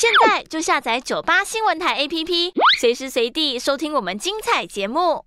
现在就下载九八新闻台 APP，随时随地收听我们精彩节目。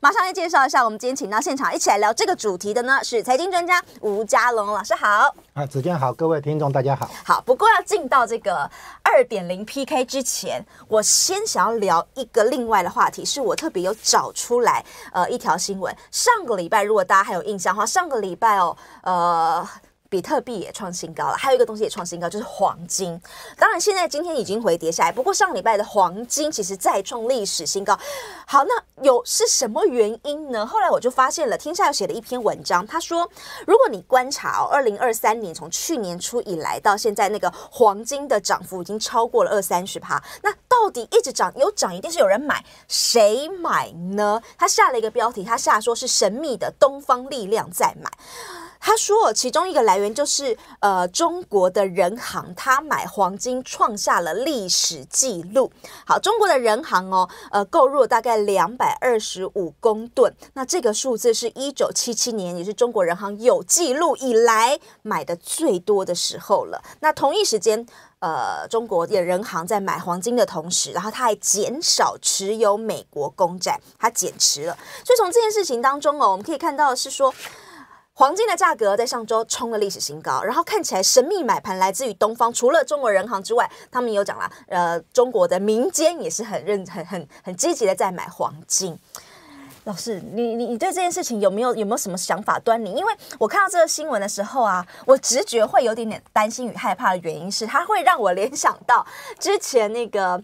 马上来介绍一下，我们今天请到现场一起来聊这个主题的呢，是财经专家吴家龙老师。好啊，子健好，各位听众大家好。好，不过要进到这个二点零 PK 之前，我先想要聊一个另外的话题，是我特别有找出来呃一条新闻。上个礼拜，如果大家还有印象的话，上个礼拜哦，呃。比特币也创新高了，还有一个东西也创新高，就是黄金。当然，现在今天已经回跌下来。不过上礼拜的黄金其实再创历史新高。好，那有是什么原因呢？后来我就发现了，天下又写了一篇文章，他说，如果你观察哦，二零二三年从去年初以来到现在，那个黄金的涨幅已经超过了二三十%。那到底一直涨有涨，一定是有人买，谁买呢？他下了一个标题，他下说是神秘的东方力量在买。他说，其中一个来源就是，呃，中国的人行，他买黄金创下了历史记录。好，中国的人行哦，呃，购入了大概两百二十五公吨。那这个数字是一九七七年，也是中国人行有记录以来买的最多的时候了。那同一时间，呃，中国也人行在买黄金的同时，然后他还减少持有美国公债，他减持了。所以从这件事情当中哦，我们可以看到是说。黄金的价格在上周冲了历史新高，然后看起来神秘买盘来自于东方，除了中国人行之外，他们也有讲啦，呃，中国的民间也是很认很很很积极的在买黄金。老师，你你你对这件事情有没有有没有什么想法端倪？因为我看到这个新闻的时候啊，我直觉会有点点担心与害怕的原因是，它会让我联想到之前那个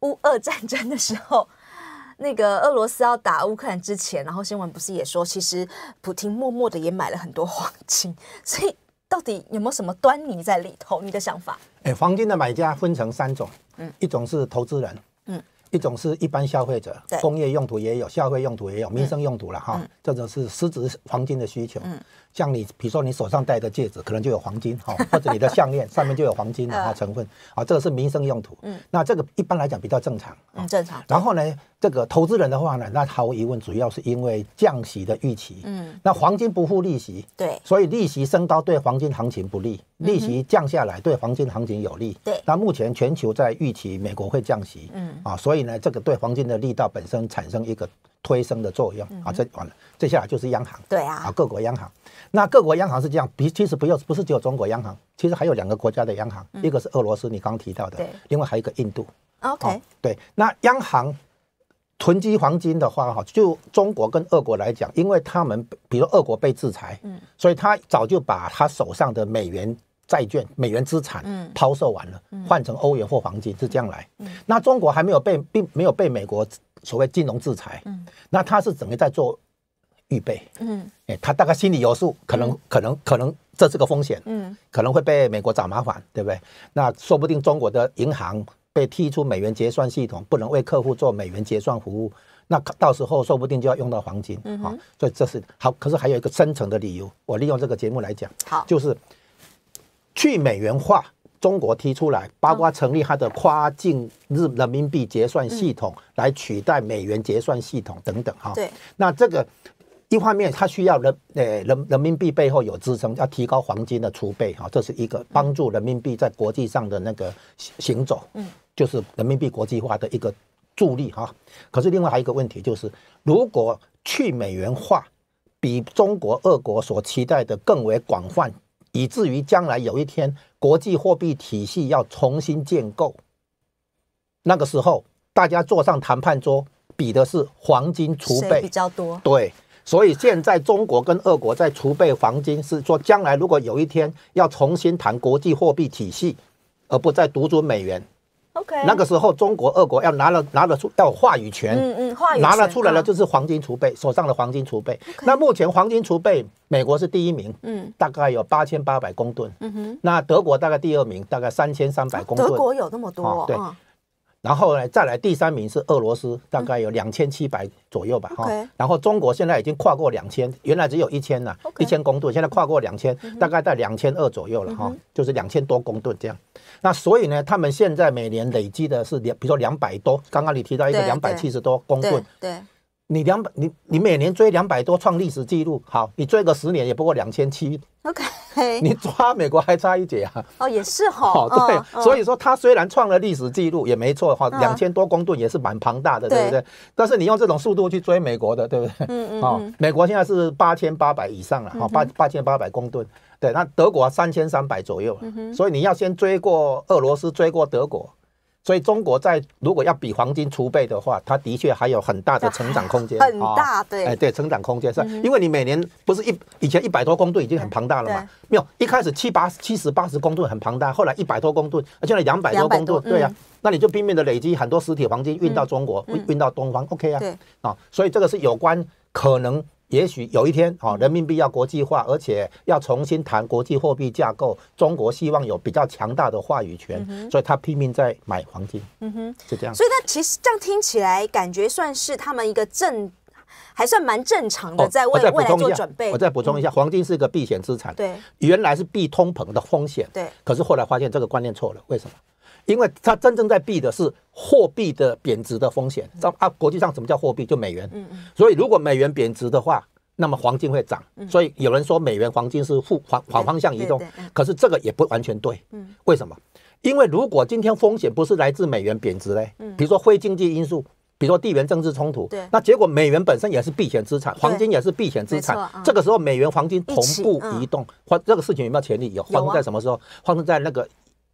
乌俄战争的时候。那个俄罗斯要打乌克兰之前，然后新闻不是也说，其实普京默默的也买了很多黄金，所以到底有没有什么端倪在里头？你的想法？哎，黄金的买家分成三种，嗯，一种是投资人，嗯，一种是一般消费者，对，工业用途也有，消费用途也有，民生用途了哈，这种是实质黄金的需求。像你，比如说你手上戴的戒指，可能就有黄金哈，或者你的项链 上面就有黄金的成分啊，这个是民生用途。嗯，那这个一般来讲比较正常啊，正常。然后呢，这个投资人的话呢，那毫无疑问，主要是因为降息的预期。嗯，那黄金不付利息。对。所以利息升高对黄金行情不利，利息降下来对黄金行情有利。对。那目前全球在预期美国会降息。嗯。啊，所以呢，这个对黄金的力道本身产生一个推升的作用啊。这完了，接下来就是央行。对啊。啊，各国央行。那各国央行是这样，比其实不要不是只有中国央行，其实还有两个国家的央行，一个是俄罗斯，你刚刚提到的，对，另外还有一个印度。OK，对，那央行囤积黄金的话，哈，就中国跟俄国来讲，因为他们比如俄国被制裁，嗯，所以他早就把他手上的美元债券、美元资产，嗯，抛售完了，换成欧元或黄金是这样来。那中国还没有被，并没有被美国所谓金融制裁，嗯，那他是怎么在做？预备，嗯，哎，他大概心里有数，可能，可能，可能这是个风险，嗯，可能会被美国找麻烦，对不对？那说不定中国的银行被踢出美元结算系统，不能为客户做美元结算服务，那到时候说不定就要用到黄金，哈。所以这是好，可是还有一个深层的理由，我利用这个节目来讲，好，就是去美元化，中国提出来，包括成立他的跨境日人民币结算系统来取代美元结算系统等等，哈，对，那这个。一方面，它需要人，呃，人人民币背后有支撑，要提高黄金的储备，哈，这是一个帮助人民币在国际上的那个行行走，嗯，就是人民币国际化的一个助力，哈。可是另外还有一个问题就是，如果去美元化比中国、俄国所期待的更为广泛，以至于将来有一天国际货币体系要重新建构，那个时候大家坐上谈判桌，比的是黄金储备比较多，对。所以现在中国跟俄国在储备黄金，是说将来如果有一天要重新谈国际货币体系，而不再独尊美元，OK，那个时候中国、俄国要拿了拿得出，要有话语权，嗯嗯，拿了出来了就是黄金储备，手上的黄金储备。那目前黄金储备，美国是第一名，嗯，大概有八千八百公吨，那德国大概第二名，大概三千三百公吨，德国有这么多，对。然后呢，再来第三名是俄罗斯，大概有两千七百左右吧。哈，然后中国现在已经跨过两千，原来只有一千了，一千公吨，现在跨过两千，大概在两千二左右了哈，就是两千多公吨这样。那所以呢，他们现在每年累积的是两，比如说两百多，刚刚你提到一个两百七十多公吨，对，你两百你你每年追两百多创历史记录，好，你追个十年也不过两千七。OK。你抓美国还差一截啊！哦，也是哈。对，所以说他虽然创了历史记录，也没错哈，两千多公吨也是蛮庞大的，对不对？但是你用这种速度去追美国的，对不对？嗯嗯。好，美国现在是八千八百以上了，哈，八八千八百公吨。对，那德国三千三百左右。嗯所以你要先追过俄罗斯，追过德国。所以中国在如果要比黄金储备的话，它的确还有很大的成长空间，很大对，哎对，成长空间是，因为你每年不是一以前一百多公吨已经很庞大了嘛，没有一开始七八七十八十公吨很庞大，后来一百多公吨，现在两百多公吨，对呀，那你就拼命的累积很多实体黄金运到中国，运到东方，OK 啊，啊，所以这个是有关可能。也许有一天，哦，人民币要国际化，而且要重新谈国际货币架构，中国希望有比较强大的话语权，所以他拼命在买黄金。嗯哼，就这样。所以，那其实这样听起来，感觉算是他们一个正，还算蛮正常的，在为未来做准备。我再补充一下，黄金是一个避险资产，对，原来是避通膨的风险，对，可是后来发现这个观念错了，为什么？因为它真正在避的是货币的贬值的风险。知啊？国际上什么叫货币？就美元。所以如果美元贬值的话，那么黄金会涨。所以有人说美元黄金是负反反方向移动。可是这个也不完全对。为什么？因为如果今天风险不是来自美元贬值嘞，比如说非经济因素，比如说地缘政治冲突。那结果美元本身也是避险资产，黄金也是避险资产。没这个时候美元黄金同步移动，或这个事情有没有潜力？有。发生在什么时候？发生在那个。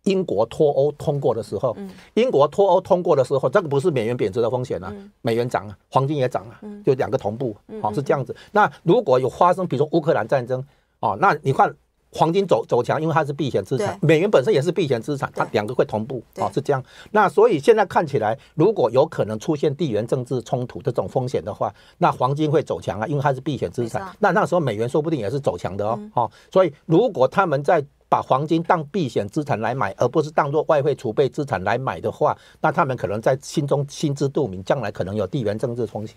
英国脱欧通过的时候，英国脱欧通过的时候，这个不是美元贬值的风险了，美元涨了，黄金也涨了，就两个同步，是这样子。那如果有发生，比如说乌克兰战争，哦，那你看黄金走走强，因为它是避险资产，美元本身也是避险资产，它两个会同步，哦，是这样。那所以现在看起来，如果有可能出现地缘政治冲突这种风险的话，那黄金会走强啊，因为它是避险资产。那那时候美元说不定也是走强的哦，哈。所以如果他们在把黄金当避险资产来买，而不是当做外汇储备资产来买的话，那他们可能在心中心知肚明，将来可能有地缘政治风险。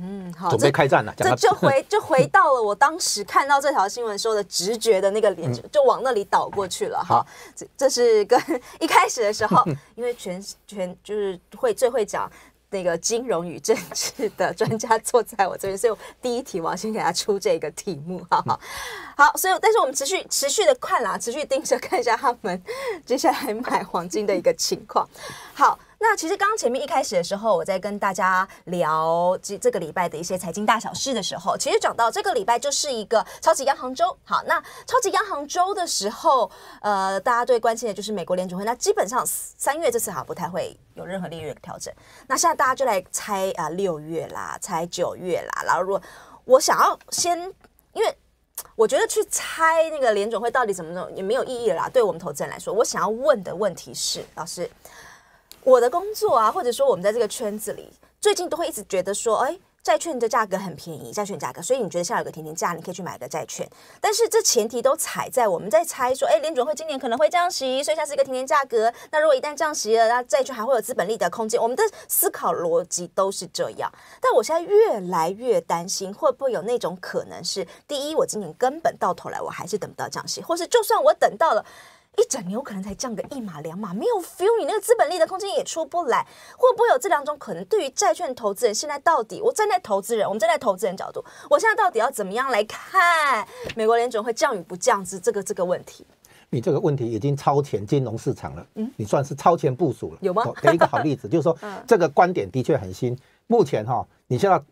嗯，好，准备开战了，这就 回就回到了我当时看到这条新闻说的直觉的那个脸，就往那里倒过去了。好，这这是跟 一开始的时候，因为全全就是会最会讲。那个金融与政治的专家坐在我这边，所以我第一题我要先给他出这个题目好好，所以但是我们持续持续的看啦，持续盯着看一下他们接下来买黄金的一个情况，好。那其实刚刚前面一开始的时候，我在跟大家聊这这个礼拜的一些财经大小事的时候，其实讲到这个礼拜就是一个超级央行周。好，那超级央行周的时候，呃，大家最关心的就是美国联储会。那基本上三月这次好像不太会有任何利率的调整。那现在大家就来猜啊，六月啦，猜九月啦。然后如果我想要先，因为我觉得去猜那个联总会到底怎么弄也没有意义啦。对我们投资人来说，我想要问的问题是，老师。我的工作啊，或者说我们在这个圈子里，最近都会一直觉得说，哎，债券的价格很便宜，债券价格，所以你觉得现在有个甜甜价，你可以去买个债券。但是这前提都踩在我们在猜说，哎，联准会今年可能会降息，所以像是一个甜甜价格。那如果一旦降息了，那债券还会有资本利得空间。我们的思考逻辑都是这样。但我现在越来越担心，会不会有那种可能是，第一，我今年根本到头来我还是等不到降息，或是就算我等到了。一整年有可能才降个一码两码，没有 feel，你那个资本利的空间也出不来，会不会有这两种可能？对于债券投资人，现在到底我站在投资人，我们站在投资人角度，我现在到底要怎么样来看美国联准会降与不降之这个这个问题？你这个问题已经超前金融市场了，嗯，你算是超前部署了，有吗？给一个好例子，就是说 这个观点的确很新。目前哈，你现在。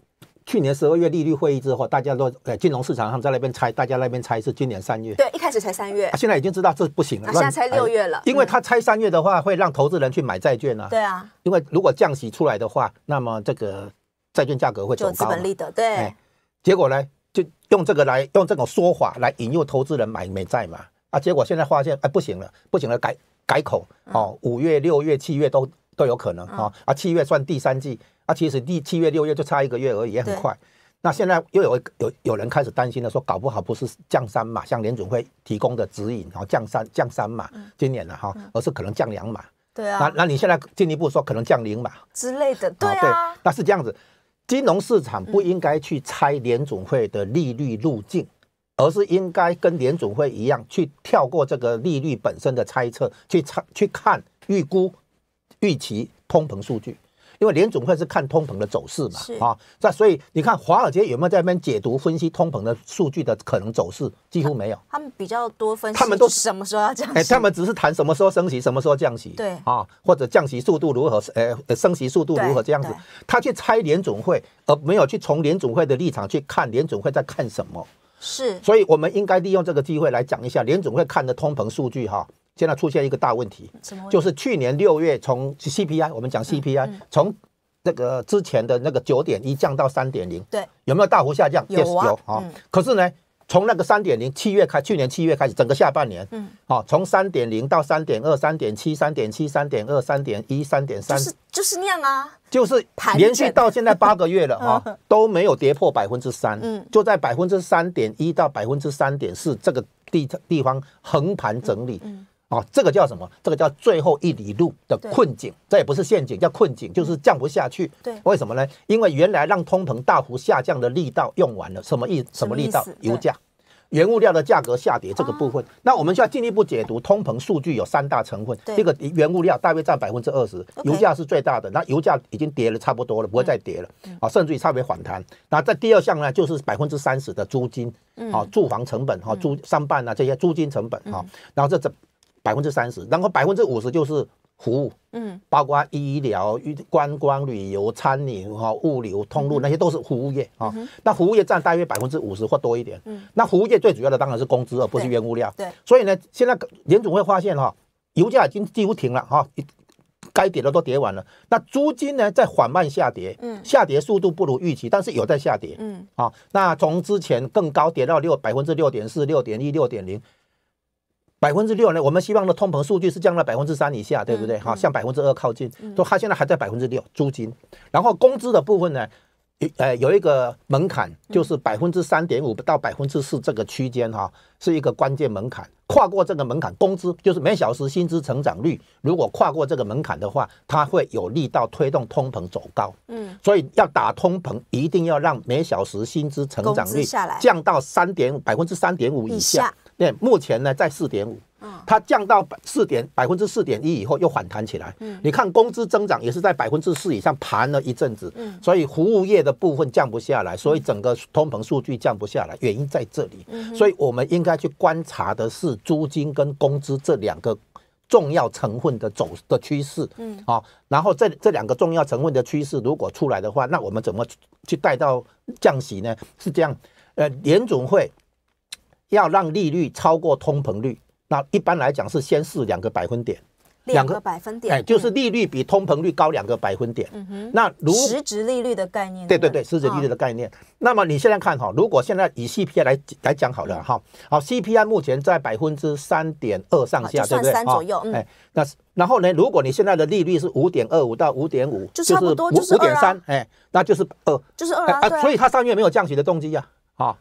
去年十二月利率会议之后，大家都呃金融市场上在那边猜，大家那边猜是今年三月。对，一开始猜三月。现在已经知道这不行了。现在猜六月了。因为他猜三月的话，会让投资人去买债券啊。对啊。因为如果降息出来的话，那么这个债券价格会走高。资本利得，对。结果呢，就用这个来用这种说法来引诱投资人买美债嘛？啊，结果现在发现哎不行了，不行了，改改口哦，五月、六月、七月都。都有可能啊！啊，七月算第三季啊，其实第七月、六月就差一个月而已，很快。那现在又有有有人开始担心了，说搞不好不是降三嘛，像联总会提供的指引，然后降三、降三嘛，今年了哈，而是可能降两嘛。对啊。那那你现在进一步说，可能降零嘛之类的？对啊，对那是这样子，金融市场不应该去猜联总会的利率路径，而是应该跟联总会一样，去跳过这个利率本身的猜测，去猜、去看预估。预期通膨数据，因为联总会是看通膨的走势嘛，啊，那所以你看华尔街有没有在那边解读分析通膨的数据的可能走势，几乎没有。他们比较多分析，他们都什么时候要降？哎，他们只是谈什么时候升息，什么时候降息，对啊，或者降息速度如何，呃，升息速度如何这样子。他去猜联总会，而没有去从联总会的立场去看联总会在看什么，是。所以我们应该利用这个机会来讲一下联总会看的通膨数据哈。现在出现一个大问题，什么就是去年六月从 CPI，我们讲 CPI，从那个之前的那个九点一降到三点零，对，有没有大幅下降？有啊，有啊。可是呢，从那个三点零，七月开，去年七月开始，整个下半年，嗯，啊，从三点零到三点二、三点七、三点七、三点二、三点一、三点三，就是就是那样啊，就是连续到现在八个月了啊，都没有跌破百分之三，嗯，就在百分之三点一到百分之三点四这个地地方横盘整理，嗯。哦，这个叫什么？这个叫最后一里路的困境。这也不是陷阱，叫困境，就是降不下去。对，为什么呢？因为原来让通膨大幅下降的力道用完了。什么意？什么力道？油价、原物料的价格下跌这个部分。那我们需要进一步解读通膨数据有三大成分。对，一个原物料大约占百分之二十，油价是最大的。那油价已经跌了差不多了，不会再跌了。啊，甚至于差别反弹。那在第二项呢，就是百分之三十的租金。啊，住房成本啊，租商办啊这些租金成本啊。然后这这百分之三十，然后百分之五十就是服务，嗯，包括医疗、旅观光、旅游、餐饮、哈、物流、通路那些都是服务业啊。那服务业占大约百分之五十或多一点。嗯，那服务业最主要的当然是工资，而不是原物料。对。所以呢，现在年总会发现哈，油价已经几乎停了哈，该跌的都跌完了。那租金呢，在缓慢下跌，嗯，下跌速度不如预期，但是有在下跌。嗯，啊，那从之前更高跌到六百分之六点四、六点一、六点零。百分之六呢？我们希望的通膨数据是降到百分之三以下，对不对？哈，向百分之二靠近。说它现在还在百分之六，租金。然后工资的部分呢，呃有一个门槛，就是百分之三点五到百分之四这个区间哈，是一个关键门槛。跨过这个门槛，工资就是每小时薪资成长率，如果跨过这个门槛的话，它会有力道推动通膨走高。嗯，所以要打通膨，一定要让每小时薪资成长率降到三点百分之三点五以下。那目前呢，在四点五，它降到百四点百分之四点一以后，又反弹起来。嗯，你看工资增长也是在百分之四以上盘了一阵子。嗯，所以服务业的部分降不下来，所以整个通膨数据降不下来，原因在这里。嗯，所以我们应该去观察的是租金跟工资这两个重要成分的走的趋势。嗯，好，然后这这两个重要成分的趋势如果出来的话，那我们怎么去带到降息呢？是这样，呃，联总会。要让利率超过通膨率，那一般来讲是先试两个百分点，两个百分点，哎，就是利率比通膨率高两个百分点。嗯哼。那如实质利率的概念。对对对，实质利率的概念。那么你现在看哈，如果现在以 CPI 来来讲好了哈，好，CPI 目前在百分之三点二上下，对不对？三左右。哎，那然后呢？如果你现在的利率是五点二五到五点五，就是差不多就是五点三，哎，那就是二。就是二啦。所以它上月没有降息的动机呀，啊。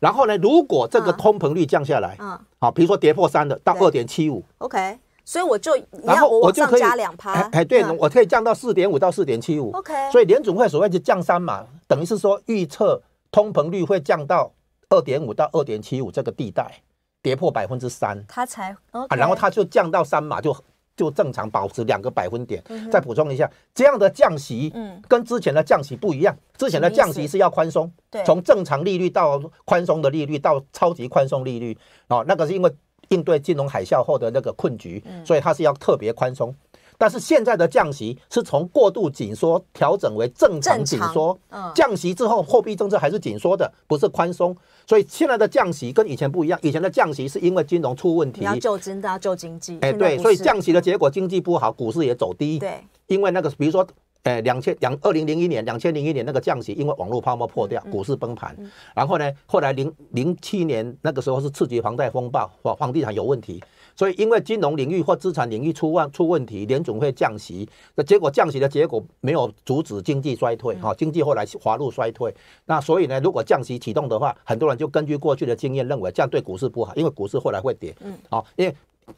然后呢？如果这个通膨率降下来，嗯，好，比如说跌破三的，到二点七五，OK，所以我就然后我就可以加两趴，哎，对，我可以降到四点五到四点七五，OK，所以联总会所谓的降三嘛，等于是说预测通膨率会降到二点五到二点七五这个地带，跌破百分之三，它才 OK，然后它就降到三码就。就正常保持两个百分点，再补充一下，这样的降息，嗯，跟之前的降息不一样，之前的降息是要宽松，对，从正常利率到宽松的利率到超级宽松利率，哦，那个是因为应对金融海啸后的那个困局，所以它是要特别宽松。但是现在的降息是从过度紧缩调整为正常紧缩，嗯，降息之后货币政策还是紧缩的，不是宽松。所以现在的降息跟以前不一样，以前的降息是因为金融出问题，要救金都要救经济。哎，对，所以降息的结果经济不好，股市也走低。对，因为那个比如说，哎，两千两二零零一年，两千零一年那个降息，因为网络泡沫破掉，股市崩盘。然后呢，后来零零七年那个时候是刺激房贷风暴，房房地产有问题。所以，因为金融领域或资产领域出问出问题，联总会降息。那结果降息的结果没有阻止经济衰退，哈，经济后来滑入衰退。那所以呢，如果降息启动的话，很多人就根据过去的经验认为这样对股市不好，因为股市后来会跌。嗯，好，因为。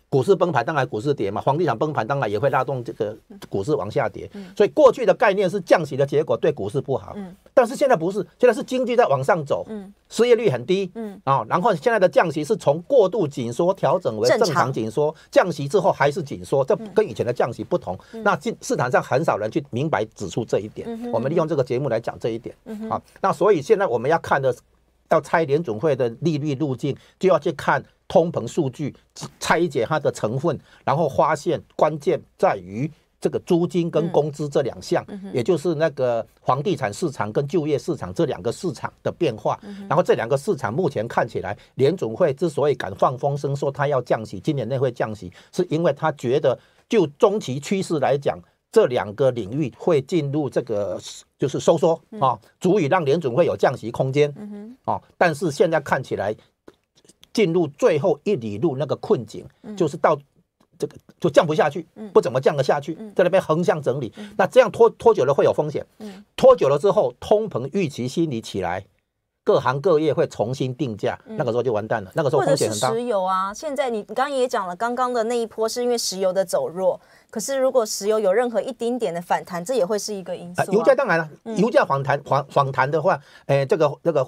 股市崩盘，当然股市跌嘛。房地产崩盘，当然也会拉动这个股市往下跌。嗯，所以过去的概念是降息的结果对股市不好。嗯，但是现在不是，现在是经济在往上走。嗯，失业率很低。嗯，啊，然后现在的降息是从过度紧缩调整为正常紧缩。降息之后还是紧缩，这跟以前的降息不同。那市市场上很少人去明白指出这一点。我们利用这个节目来讲这一点。啊，那所以现在我们要看的要拆联总会的利率路径，就要去看通膨数据，拆解它的成分，然后发现关键在于这个租金跟工资这两项，也就是那个房地产市场跟就业市场这两个市场的变化。然后这两个市场目前看起来，联总会之所以敢放风声说它要降息，今年内会降息，是因为它觉得就中期趋势来讲。这两个领域会进入这个就是收缩啊，足以让联准会有降息空间啊。但是现在看起来进入最后一里路那个困境，就是到这个就降不下去，不怎么降得下去，在那边横向整理。那这样拖拖久了会有风险，拖久了之后通膨预期心理起来。各行各业会重新定价，那个时候就完蛋了。那个时候险很大。石油啊，现在你刚刚也讲了，刚刚的那一波是因为石油的走弱。可是如果石油有任何一丁点的反弹，这也会是一个因素。油价当然了，油价反弹反反弹的话，诶，这个这个，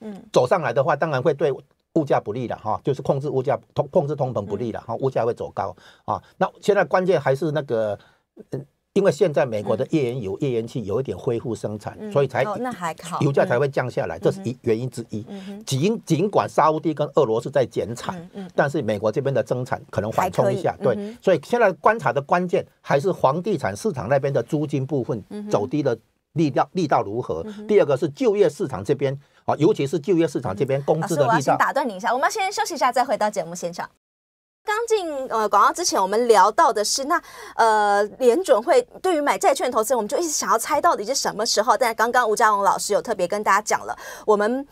嗯，走上来的话，当然会对物价不利了哈，就是控制物价通控制通膨不利了哈，物价会走高啊。那现在关键还是那个。因为现在美国的页岩油、页岩气有一点恢复生产，所以才那还好，油价才会降下来，这是一原因之一。尽尽管沙地跟俄罗斯在减产，但是美国这边的增产可能缓冲一下，对。所以现在观察的关键还是房地产市场那边的租金部分走低的力道力道如何。第二个是就业市场这边啊，尤其是就业市场这边工资的力道。打断你一下，我们先休息一下，再回到节目现场。刚进呃广告之前，我们聊到的是那呃联准会对于买债券投资，我们就一直想要猜到底是什么时候。但刚刚吴家荣老师有特别跟大家讲了，我们。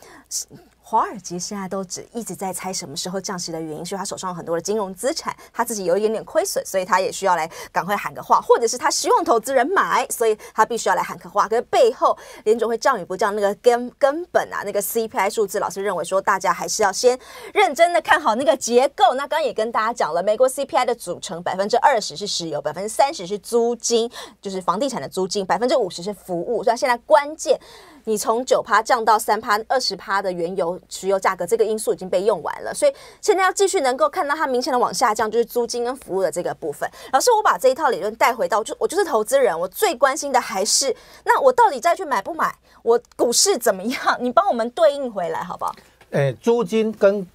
华尔街现在都只一直在猜什么时候降息的原因，就是他手上有很多的金融资产，他自己有一点点亏损，所以他也需要来赶快喊个话，或者是他希望投资人买，所以他必须要来喊个话。可是背后联总会降与不降那个根根本啊，那个 CPI 数字，老师认为说大家还是要先认真的看好那个结构。那刚刚也跟大家讲了，美国 CPI 的组成，百分之二十是石油，百分之三十是租金，就是房地产的租金，百分之五十是服务。所以现在关键，你从九趴降到三趴，二十趴的原油。石油价格这个因素已经被用完了，所以现在要继续能够看到它明显的往下降，就是租金跟服务的这个部分。老师，我把这一套理论带回到，就我就是投资人，我最关心的还是那我到底再去买不买？我股市怎么样？你帮我们对应回来好不好？诶，租金跟。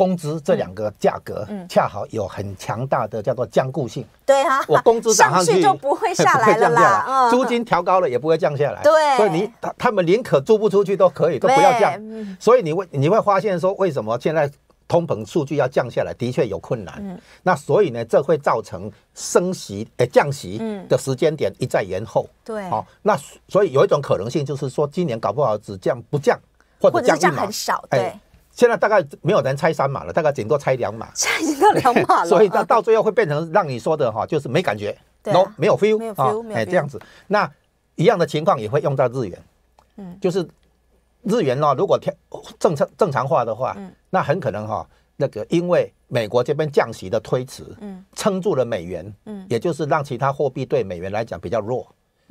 工资这两个价格恰好有很强大的叫做降固性。对啊，我工资涨上去就不会下来了啦。租金调高了也不会降下来。对，所以你他他们宁可租不出去都可以，都不要降。所以你会你会发现说，为什么现在通膨数据要降下来的确有困难？那所以呢，这会造成升息诶降息的时间点一再延后。对，好，那所以有一种可能性就是说，今年搞不好只降不降，或者降很少。对。现在大概没有人拆三码了，大概顶多拆两码，现在已到两码了。所以到到最后会变成让你说的哈，就是没感觉，no，没有 feel，没有 feel，哎，这样子。那一样的情况也会用到日元，嗯，就是日元呢，如果调正常正常化的话，那很可能哈，那个因为美国这边降息的推迟，嗯，撑住了美元，嗯，也就是让其他货币对美元来讲比较弱，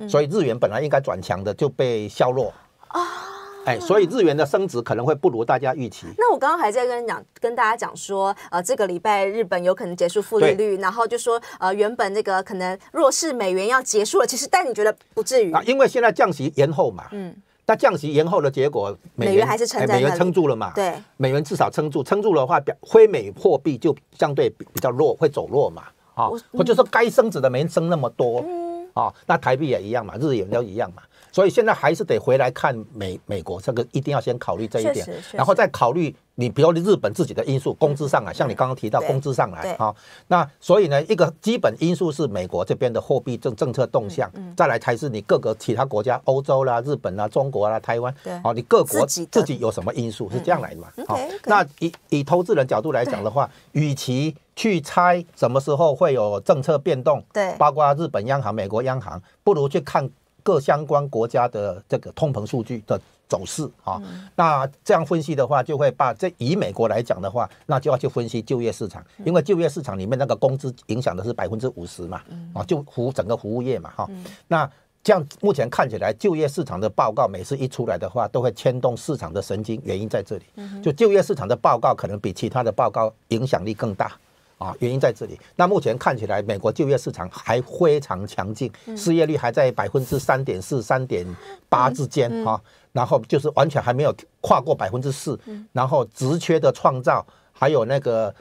所以日元本来应该转强的就被削弱啊。哎，所以日元的升值可能会不如大家预期。那我刚刚还在跟你讲，跟大家讲说，呃，这个礼拜日本有可能结束负利率，然后就说，呃，原本那个可能弱势美元要结束了，其实，但你觉得不至于啊？因为现在降息延后嘛，嗯，那降息延后的结果，美元还是美元撑住了嘛？对，美元至少撑住，撑住的话，表非美货币就相对比较弱，会走弱嘛？啊，或者说该升值的没升那么多，嗯，啊，那台币也一样嘛，日元都一样嘛。所以现在还是得回来看美美国这个，一定要先考虑这一点，然后再考虑你比如日本自己的因素，工资上来，像你刚刚提到工资上来啊，那所以呢，一个基本因素是美国这边的货币政政策动向，再来才是你各个其他国家，欧洲啦、日本啦、中国啦、台湾，哦，你各国自己有什么因素是这样来的嘛？好，那以以投资人角度来讲的话，与其去猜什么时候会有政策变动，对，包括日本央行、美国央行，不如去看。各相关国家的这个通膨数据的走势啊，那这样分析的话，就会把这以美国来讲的话，那就要去分析就业市场，因为就业市场里面那个工资影响的是百分之五十嘛，啊，就服整个服务业嘛哈。那这样目前看起来，就业市场的报告每次一出来的话，都会牵动市场的神经，原因在这里，就就业市场的报告可能比其他的报告影响力更大。啊，原因在这里。那目前看起来，美国就业市场还非常强劲，失业率还在百分之三点四、三点八之间啊。然后就是完全还没有跨过百分之四。然后直缺的创造，还有那个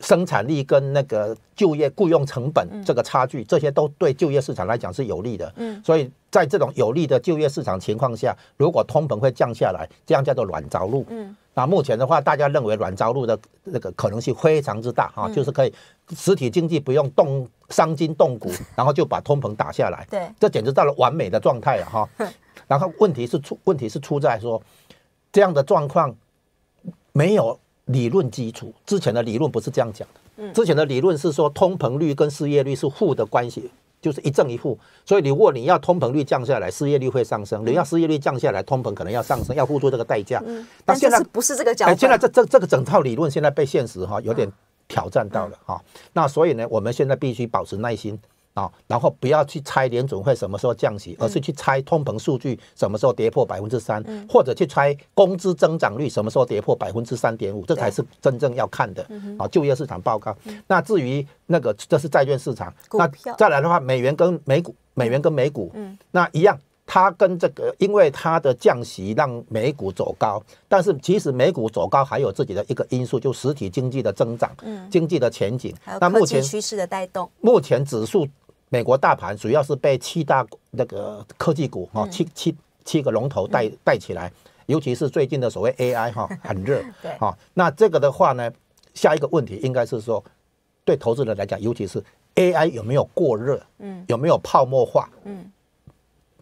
生产力跟那个就业雇佣成本这个差距，这些都对就业市场来讲是有利的。嗯，所以在这种有利的就业市场情况下，如果通膨会降下来，这样叫做软着陆。嗯。那目前的话，大家认为软着陆的那个可能性非常之大哈，就是可以实体经济不用动伤筋动骨，然后就把通膨打下来。对，这简直到了完美的状态了哈。然后问题是出问题是出在说这样的状况没有理论基础，之前的理论不是这样讲的。嗯。之前的理论是说通膨率跟失业率是负的关系。就是一正一负，所以你果你要通膨率降下来，失业率会上升；你要失业率降下来，通膨可能要上升，要付出这个代价。嗯，但现在不是这个角，现在这这这个整套理论现在被现实哈有点挑战到了哈。那所以呢，我们现在必须保持耐心。啊，然后不要去猜联准会什么时候降息，而是去猜通膨数据什么时候跌破百分之三，或者去猜工资增长率什么时候跌破百分之三点五，这才是真正要看的啊。就业市场报告。那至于那个，这是债券市场，那再来的话，美元跟美股，美元跟美股，嗯，那一样，它跟这个，因为它的降息让美股走高，但是其实美股走高还有自己的一个因素，就实体经济的增长，嗯，经济的前景，那目前趋势的带动。目前指数。美国大盘主要是被七大那个科技股哈七七七个龙头带带起来，尤其是最近的所谓 AI 哈很热，对啊，那这个的话呢，下一个问题应该是说，对投资人来讲，尤其是 AI 有没有过热，嗯，有没有泡沫化，嗯，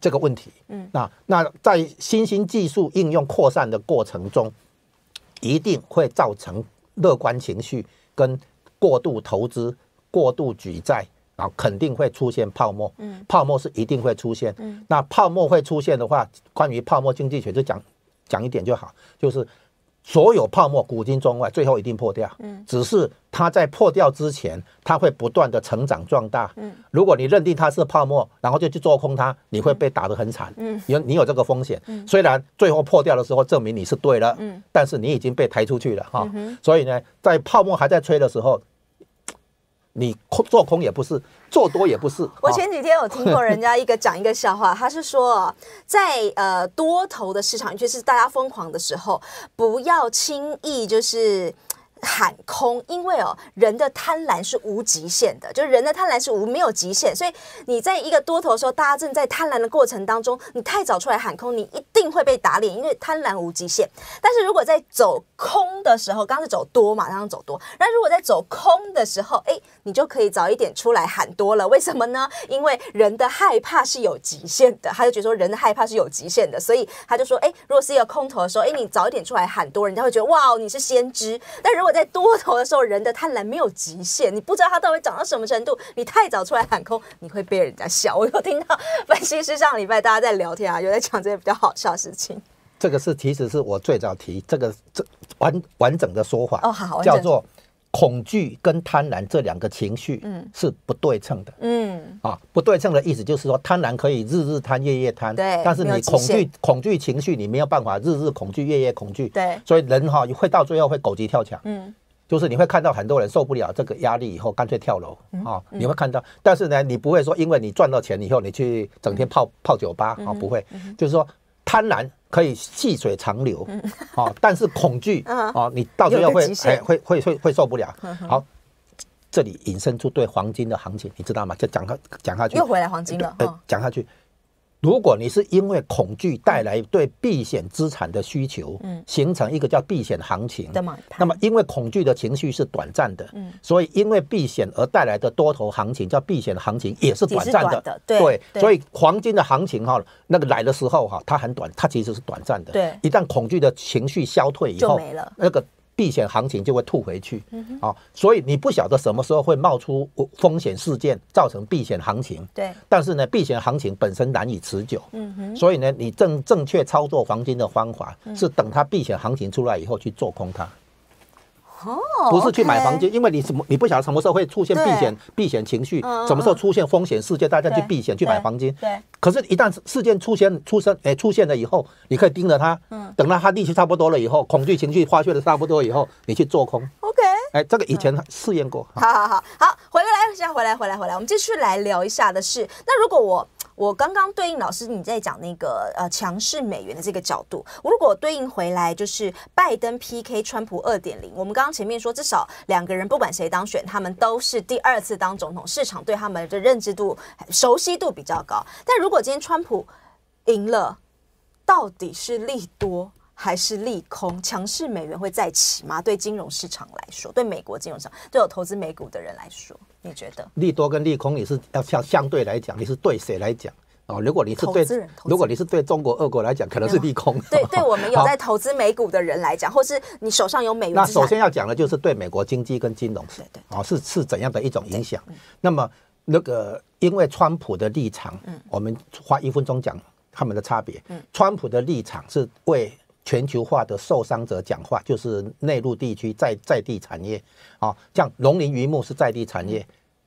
这个问题，嗯，那那在新兴技术应用扩散的过程中，一定会造成乐观情绪跟过度投资、过度举债。然肯定会出现泡沫，嗯，泡沫是一定会出现，嗯，那泡沫会出现的话，关于泡沫经济学就讲讲一点就好，就是所有泡沫古今中外最后一定破掉，嗯，只是它在破掉之前，它会不断的成长壮大，嗯，如果你认定它是泡沫，然后就去做空它，你会被打得很惨，嗯，你有这个风险，嗯，虽然最后破掉的时候证明你是对的，嗯，但是你已经被抬出去了哈，所以呢，在泡沫还在吹的时候。你空做空也不是，做多也不是。我前几天有听过人家一个讲一个笑话，他是说，在呃多头的市场，就是大家疯狂的时候，不要轻易就是。喊空，因为哦，人的贪婪是无极限的，就是人的贪婪是无没有极限，所以你在一个多头的时候，大家正在贪婪的过程当中，你太早出来喊空，你一定会被打脸，因为贪婪无极限。但是如果在走空的时候，刚刚是走多嘛，刚刚走多，那如果在走空的时候，哎，你就可以早一点出来喊多了，为什么呢？因为人的害怕是有极限的，他就觉得说人的害怕是有极限的，所以他就说，哎，如果是一个空头的时候，哎，你早一点出来喊多，人家会觉得哇，你是先知。但如果在多头的时候，人的贪婪没有极限，你不知道它到底涨到什么程度。你太早出来喊空，你会被人家笑。我有听到分析师上礼拜大家在聊天啊，有在讲这些比较好笑的事情。这个是其实是我最早提这个这完完整的说法哦，好，叫做。恐惧跟贪婪这两个情绪，嗯，是不对称的，嗯，啊，不对称的意思就是说，贪婪可以日日贪、夜夜贪，对，但是你恐惧，恐惧情绪你没有办法日日恐惧、夜夜恐惧，对，所以人哈会到最后会狗急跳墙，嗯，就是你会看到很多人受不了这个压力以后，干脆跳楼啊，你会看到，但是呢，你不会说因为你赚到钱以后，你去整天泡泡酒吧啊，不会，就是说。贪婪可以细水长流，哦，但是恐惧啊，你到最后会，会会会会受不了。好，这里引申出对黄金的行情，你知道吗？就讲下讲下去，又回来黄金了，讲下去。如果你是因为恐惧带来对避险资产的需求，嗯，形成一个叫避险行情，那么，那么因为恐惧的情绪是短暂的，嗯，所以因为避险而带来的多头行情叫避险行情也是短暂的，对，对，所以黄金的行情哈，那个来的时候哈，它很短，它其实是短暂的，对，一旦恐惧的情绪消退以后，那个。避险行情就会吐回去，啊，所以你不晓得什么时候会冒出风险事件，造成避险行情。对，但是呢，避险行情本身难以持久。嗯哼，所以呢，你正正确操作黄金的方法是等它避险行情出来以后去做空它。哦，不是去买黄金，因为你什么你不晓得什么时候会出现避险避险情绪，什么时候出现风险事件，大家去避险去买黄金。对，可是，一旦事件出现、出生，哎，出现了以后，你可以盯着它，嗯，等到它利息差不多了以后，恐惧情绪发泄的差不多以后，你去做空。OK，哎，这个以前试验过。好好好好，回来在回来回来回来，我们继续来聊一下的是，那如果我。我刚刚对应老师你在讲那个呃强势美元的这个角度，如果对应回来就是拜登 PK 川普二点零，我们刚刚前面说至少两个人不管谁当选，他们都是第二次当总统，市场对他们的认知度、熟悉度比较高。但如果今天川普赢了，到底是利多还是利空？强势美元会再起吗？对金融市场来说，对美国金融市场，对有投资美股的人来说？你觉得利多跟利空也是要相相对来讲，你是对谁来讲哦，如果你是对如果你是对中国俄国来讲，可能是利空。对，对 我们有在投资美股的人来讲，或是你手上有美元。那首先要讲的就是对美国经济跟金融，对对哦，是是怎样的一种影响？那么那个因为川普的立场，我们花一分钟讲他们的差别。川普的立场是为。全球化的受伤者讲话就是内陆地区在在地产业啊，像农林渔牧是在地产业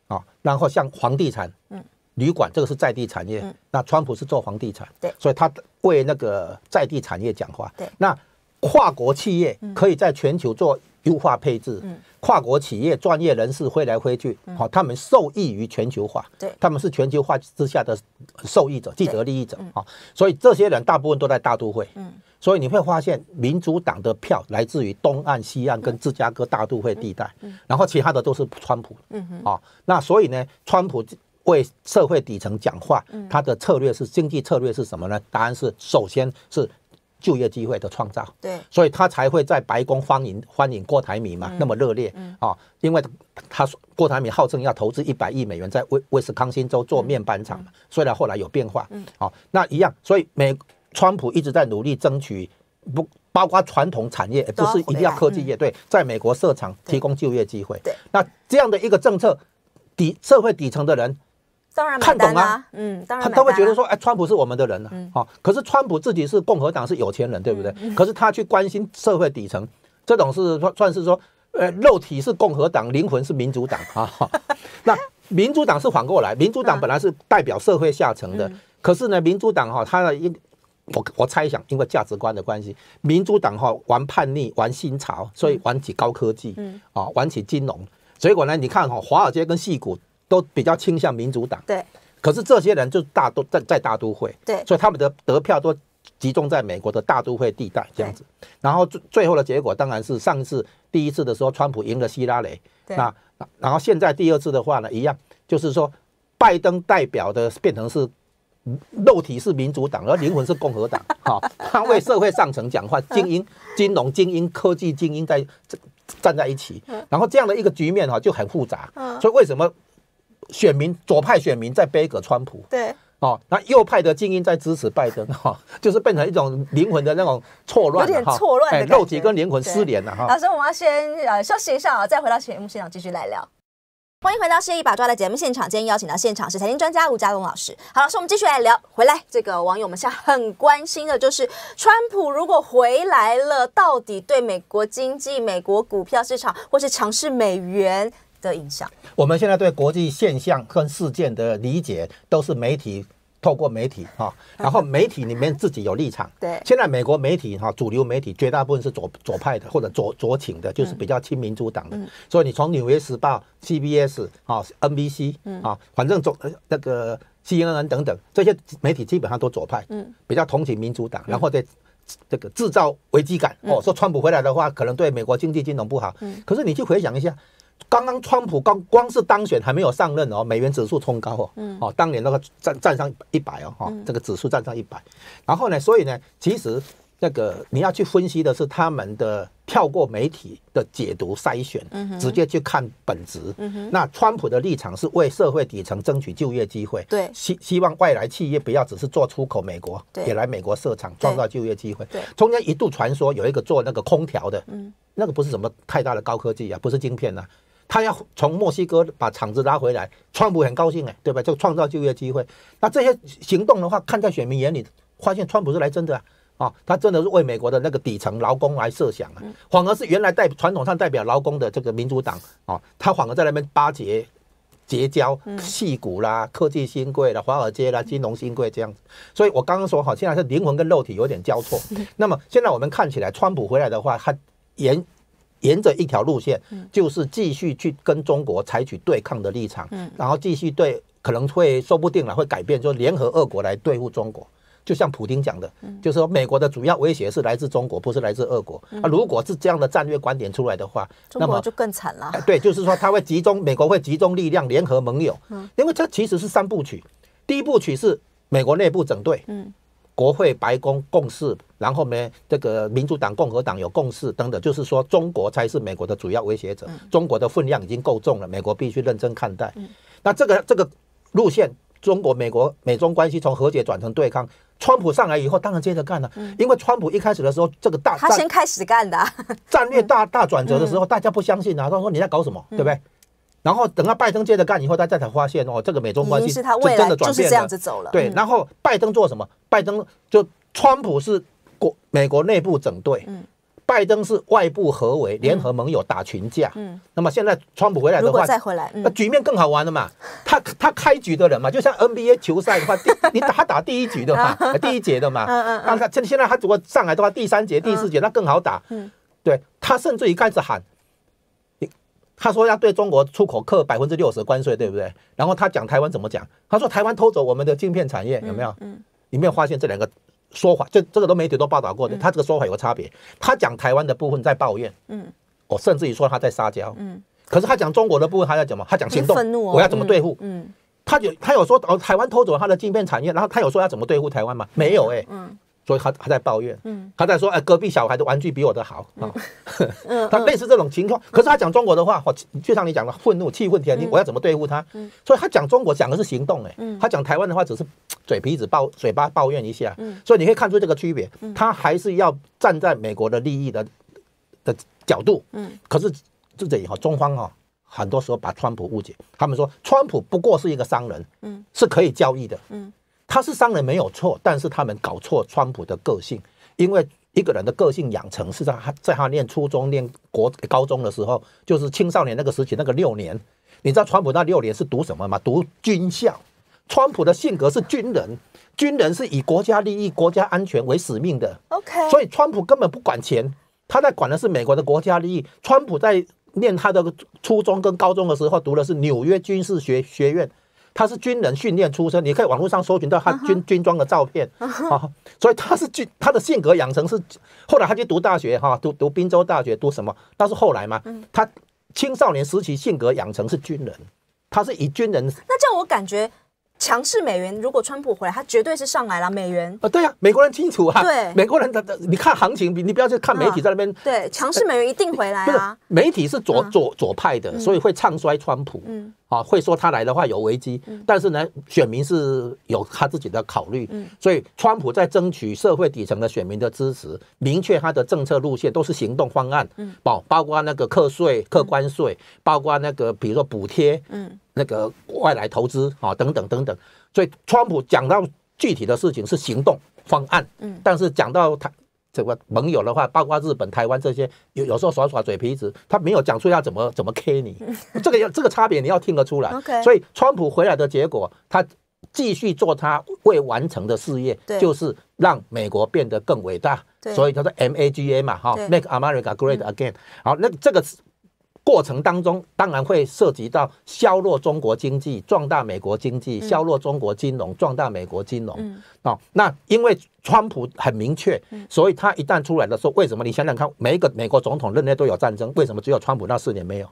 啊，然后像房地产、嗯，旅馆这个是在地产业。那川普是做房地产，对，所以他为那个在地产业讲话。对，那跨国企业可以在全球做优化配置。嗯，跨国企业专业人士挥来挥去，好，他们受益于全球化。对，他们是全球化之下的受益者、既得利益者啊。所以这些人大部分都在大都会。嗯。所以你会发现，民主党的票来自于东岸、西岸跟芝加哥大都会地带，然后其他的都是川普。啊，那所以呢，川普为社会底层讲话，他的策略是经济策略是什么呢？答案是，首先是就业机会的创造。对，所以他才会在白宫欢迎欢迎郭台铭嘛，那么热烈。嗯，啊，因为他说郭台铭号称要投资一百亿美元在威威斯康辛州做面板厂嘛，虽然后来有变化。嗯，好，那一样，所以美。川普一直在努力争取，不包括传统产业，不是一定要科技业对，在美国设厂提供就业机会。对，那这样的一个政策，底社会底层的人当然看懂啊，嗯，当然他会觉得说，哎，川普是我们的人了，好，可是川普自己是共和党，是有钱人，对不对？可是他去关心社会底层，这种是算算是说，呃，肉体是共和党，灵魂是民主党啊。那民主党是反过来，民主党本来是代表社会下层的，可是呢，民主党哈，他的一。我我猜想，因为价值观的关系，民主党哈玩叛逆，玩新潮，所以玩起高科技，嗯，啊，玩起金融。结果呢，你看哈，华尔街跟戏股都比较倾向民主党。对。可是这些人就大都在在大都会。对。所以他们的得票都集中在美国的大都会地带这样子。然后最最后的结果当然是上次第一次的时候，川普赢了希拉里，那然后现在第二次的话呢，一样就是说，拜登代表的变成是。肉体是民主党，而灵魂是共和党。哈，他为社会上层讲话，精英、金融精英、科技精英在站在一起，然后这样的一个局面哈就很复杂。所以为什么选民左派选民在背个川普？对，哦，那右派的精英在支持拜登，哈，就是变成一种灵魂的那种错乱，有点错乱，肉体跟灵魂失联了。哈，老师，我们要先呃休息一下啊，再回到节目现场继续来聊。欢迎回到《是业一把抓》的节目现场，今天邀请到现场是财经专家吴家龙老师。好，老师，我们继续来聊回来这个网友，们现在很关心的就是，川普如果回来了，到底对美国经济、美国股票市场或是强势美元的影响？我们现在对国际现象跟事件的理解，都是媒体。透过媒体哈，然后媒体里面自己有立场。对，现在美国媒体哈，主流媒体绝大部分是左左派的或者左左倾的，就是比较亲民主党的。所以你从《纽约时报》、CBS 啊、NBC 啊，反正总那个 CNN 等等这些媒体基本上都左派，嗯，比较同情民主党，然后在这个制造危机感哦，说川普回来的话，可能对美国经济金融不好。嗯，可是你去回想一下。刚刚川普刚光是当选还没有上任哦，美元指数冲高哦，哦当年那个站站上一百哦哈，这个指数站上一百，然后呢，所以呢，其实那个你要去分析的是他们的跳过媒体的解读筛选，直接去看本质。那川普的立场是为社会底层争取就业机会，对，希希望外来企业不要只是做出口，美国也来美国设厂创造就业机会，对。中间一度传说有一个做那个空调的，嗯，那个不是什么太大的高科技啊，不是晶片呐。他要从墨西哥把厂子拉回来，川普很高兴哎，对吧？就创造就业机会。那这些行动的话，看在选民眼里，发现川普是来真的啊！他真的是为美国的那个底层劳工来设想啊。反而是原来代传统上代表劳工的这个民主党啊，他反而在那边巴结结交戏骨啦、科技新贵啦、华尔街啦、金融新贵这样子。所以我刚刚说好，现在是灵魂跟肉体有点交错。那么现在我们看起来，川普回来的话，他言。沿着一条路线，就是继续去跟中国采取对抗的立场，然后继续对可能会说不定了会改变，就联合俄国来对付中国。就像普京讲的，就是说美国的主要威胁是来自中国，不是来自俄国。啊，如果是这样的战略观点出来的话，那么就更惨了。对，就是说他会集中美国会集中力量联合盟友，因为这其实是三部曲。第一部曲是美国内部整队，国会、白宫共事。然后呢，这个民主党、共和党有共识，等等，就是说中国才是美国的主要威胁者，中国的分量已经够重了，美国必须认真看待。那这个这个路线，中国、美国、美中关系从和解转成对抗，川普上来以后当然接着干了，因为川普一开始的时候这个大他先开始干的，战略大大转折的时候，大家不相信啊，他说你在搞什么，对不对？然后等到拜登接着干以后，大家才发现哦，这个美中关系是真的就是这样子走了。对，然后拜登做什么？拜登就川普是。国美国内部整队，拜登是外部合围，联合盟友打群架。嗯，那么现在川普回来的话，再回来，那局面更好玩了嘛？他他开局的人嘛，就像 NBA 球赛的话，你他打第一局的话，第一节的嘛。嗯嗯。他他现在他如果上来的话，第三节、第四节那更好打。嗯。对他甚至一开始喊，他说要对中国出口课百分之六十关税，对不对？然后他讲台湾怎么讲？他说台湾偷走我们的晶片产业，有没有？嗯。你没有发现这两个？说法就这个都媒体都报道过的，他这个说法有个差别。他讲台湾的部分在抱怨，嗯，我甚至于说他在撒娇，嗯。可是他讲中国的部分，他在讲什么？他讲行动，我要怎么对付？嗯，他有他有说哦，台湾偷走他的晶片产业，然后他有说要怎么对付台湾吗？没有哎。所以他他在抱怨，他在说哎，隔壁小孩的玩具比我的好啊。他类似这种情况，可是他讲中国的话，就像你讲的愤怒、气愤天，膺，我要怎么对付他？所以他讲中国讲的是行动哎，他讲台湾的话只是嘴皮子、抱嘴巴抱怨一下。所以你可以看出这个区别，他还是要站在美国的利益的的角度。嗯，可是自这以后，中方啊，很多时候把川普误解，他们说川普不过是一个商人，嗯，是可以交易的，嗯。他是商人没有错，但是他们搞错川普的个性，因为一个人的个性养成是在他在他念初中、念国高中的时候，就是青少年那个时期那个六年。你知道川普那六年是读什么吗？读军校。川普的性格是军人，军人是以国家利益、国家安全为使命的。OK，所以川普根本不管钱，他在管的是美国的国家利益。川普在念他的初中跟高中的时候读的是纽约军事学学院。他是军人训练出身，你可以网络上搜寻到他军军装的照片啊，所以他是军，他的性格养成是，后来他去读大学哈，读读滨州大学读什么？那是后来嘛，他青少年时期性格养成是军人，他是以军人，那叫我感觉。强势美元如果川普回来，他绝对是上来了。美元啊，对呀，美国人清楚啊。对，美国人的你看行情，你不要去看媒体在那边。对，强势美元一定回来。啊！媒体是左左左派的，所以会唱衰川普。嗯，啊，会说他来的话有危机。嗯，但是呢，选民是有他自己的考虑。嗯，所以川普在争取社会底层的选民的支持，明确他的政策路线都是行动方案。嗯，包包括那个课税、客关税，包括那个比如说补贴。嗯。那个外来投资啊，等等等等，所以川普讲到具体的事情是行动方案，嗯，但是讲到他这个盟友的话，包括日本、台湾这些，有有时候耍耍嘴皮子，他没有讲出要怎么怎么 K 你，这个要这个差别你要听得出来。OK，所以川普回来的结果，他继续做他未完成的事业，就是让美国变得更伟大。所以他是 MAGA 嘛，哈，Make America Great Again。好，那这个。过程当中，当然会涉及到削弱中国经济、壮大美国经济；削弱中国金融、壮大美国金融。哦，那因为川普很明确，所以他一旦出来的时候，为什么？你想想看，每一个美国总统任内都有战争，为什么只有川普那四年没有？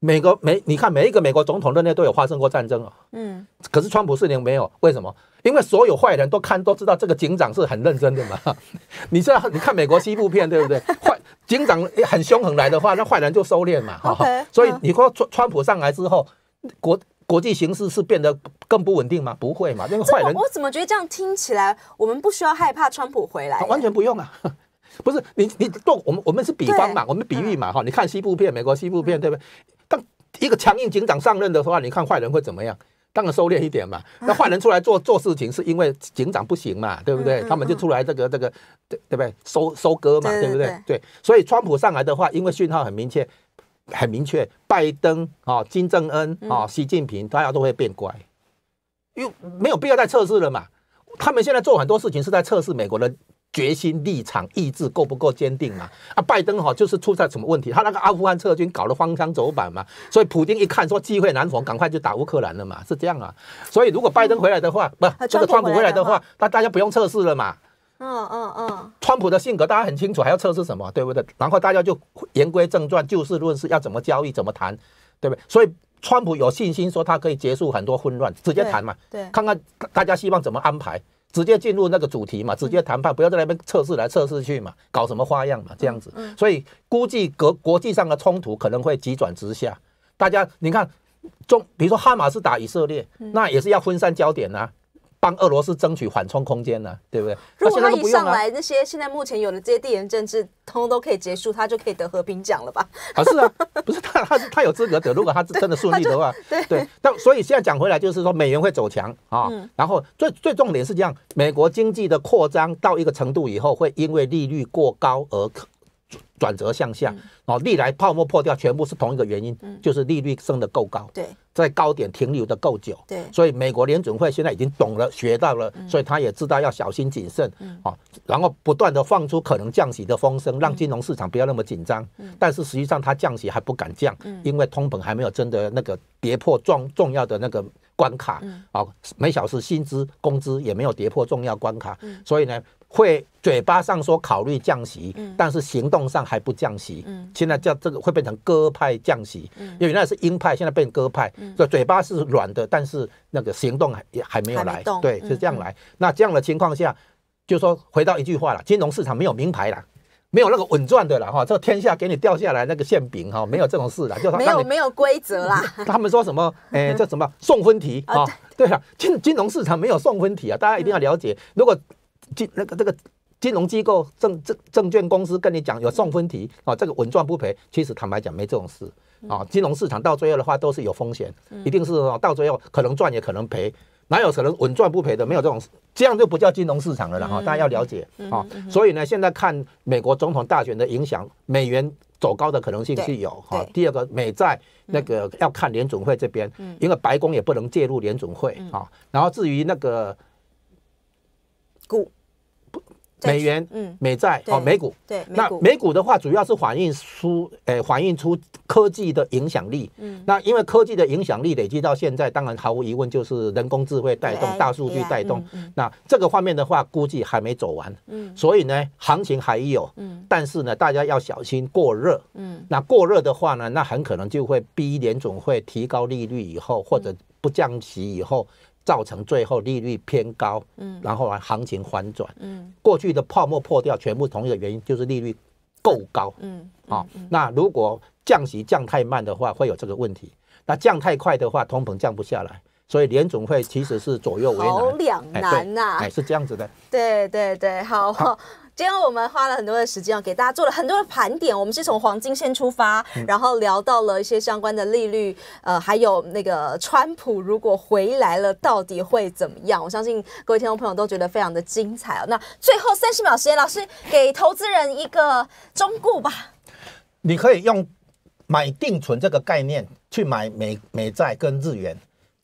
美国每你看每一个美国总统任内都有发生过战争啊。嗯。可是川普四年没有，为什么？因为所有坏人都看都知道这个警长是很认真的嘛。你知道，你看美国西部片对不对？坏。警长很凶狠来的话，那坏人就收敛嘛，哈。所以你说川川普上来之后，国国际形势是变得更不稳定吗？不会嘛，那个坏人。我怎么觉得这样听起来，我们不需要害怕川普回来。完全不用啊，不是你你动我们我们是比方嘛，我们比喻嘛，哈。你看西部片，美国西部片对不对？但一个强硬警长上任的话，你看坏人会怎么样？让个收敛一点嘛，那坏人出来做做事情是因为警长不行嘛，对不对？他们就出来这个这个，对对不对？收收割嘛，对不对？对，所以川普上来的话，因为讯号很明确，很明确，拜登啊、金正恩啊、习近平，大家都会变乖，因为没有必要再测试了嘛。他们现在做很多事情是在测试美国的决心、立场、意志够不够坚定嘛？啊，拜登哈就是出在什么问题？他那个阿富汗撤军搞得荒腔走板嘛，所以普京一看说机会难逢，赶快就打乌克兰了嘛，是这样啊。所以如果拜登回来的话，不，这个川普回来的话，那大家不用测试了嘛。嗯嗯嗯。川普的性格大家很清楚，还要测试什么？对不对？然后大家就言归正传，就事论事，要怎么交易怎么谈，对不对？所以川普有信心说他可以结束很多混乱，直接谈嘛。对。看看大家希望怎么安排。直接进入那个主题嘛，直接谈判，不要在那边测试来测试去嘛，搞什么花样嘛，这样子。所以估计国国际上的冲突可能会急转直下。大家你看，中比如说哈马斯打以色列，那也是要分散焦点啊，帮俄罗斯争取缓冲空间呢，对不对？如果他一上来，那些现在目前有的这些地缘政治通通都可以结束，他就可以得和平奖了吧？啊，是啊，不是他，他是他有资格得。如果他 真的顺利的话，对对。但所以现在讲回来，就是说美元会走强啊。然后最最重点是这样，美国经济的扩张到一个程度以后，会因为利率过高而。转折向下，哦，历来泡沫破掉全部是同一个原因，就是利率升得够高，对，在高点停留的够久，对，所以美国联准会现在已经懂了，学到了，所以他也知道要小心谨慎，啊，然后不断的放出可能降息的风声，让金融市场不要那么紧张，但是实际上他降息还不敢降，因为通膨还没有真的那个跌破重重要的那个关卡，啊，每小时薪资工资也没有跌破重要关卡，所以呢。会嘴巴上说考虑降息，但是行动上还不降息。现在叫这个会变成鸽派降息，因为原来是鹰派，现在变鸽派。就嘴巴是软的，但是那个行动还也还没有来。对，是这样来。那这样的情况下，就说回到一句话了：金融市场没有名牌了，没有那个稳赚的了哈。这天下给你掉下来那个馅饼哈，没有这种事了，就没有没有规则啦。他们说什么？哎，叫什么送分题啊？对呀，金金融市场没有送分题啊！大家一定要了解。如果金那个这个金融机构证证证券公司跟你讲有送分题啊，这个稳赚不赔，其实坦白讲没这种事啊。金融市场到最后的话都是有风险，一定是哦，到最后可能赚也可能赔，哪有可能稳赚不赔的？没有这种事，这样就不叫金融市场了了哈。大家要了解啊。所以呢，现在看美国总统大选的影响，美元走高的可能性是有哈。第二个，美债那个要看联准会这边，因为白宫也不能介入联准会啊。然后至于那个，股。美元、嗯，美债、哦，美股，对，那美股的话，主要是反映出，诶，反映出科技的影响力。嗯，那因为科技的影响力累积到现在，当然毫无疑问就是人工智能带动、大数据带动。那这个方面的话，估计还没走完。嗯，所以呢，行情还有。嗯，但是呢，大家要小心过热。嗯，那过热的话呢，那很可能就会逼联总会提高利率以后，或者不降息以后。造成最后利率偏高，嗯，然后来行情反转，嗯，过去的泡沫破掉，全部同一个原因就是利率够高，嗯，好，那如果降息降太慢的话，会有这个问题；，那降太快的话，通膨降不下来，所以联总会其实是左右为难，两难啊，哎，是这样子的，对对对，好。今天我们花了很多的时间啊，给大家做了很多的盘点。我们是从黄金先出发，然后聊到了一些相关的利率，呃，还有那个川普如果回来了，到底会怎么样？我相信各位听众朋友都觉得非常的精彩哦。那最后三十秒时间，老师给投资人一个忠告吧。你可以用买定存这个概念去买美美债跟日元。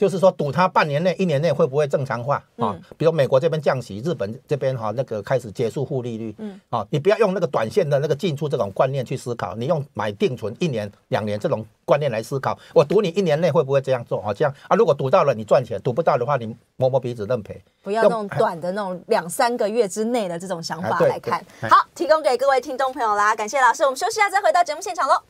就是说，赌它半年内、一年内会不会正常化啊？比如美国这边降息，日本这边哈那个开始结束负利率，嗯，啊，你不要用那个短线的那个进出这种观念去思考，你用买定存一年、两年这种观念来思考。我赌你一年内会不会这样做？这样啊？如果赌到了你赚钱，赌不到的话，你摸摸鼻子认赔。不要用短的那种两三个月之内的这种想法来看。好，提供给各位听众朋友啦，感谢老师，我们休息一下，再回到节目现场喽。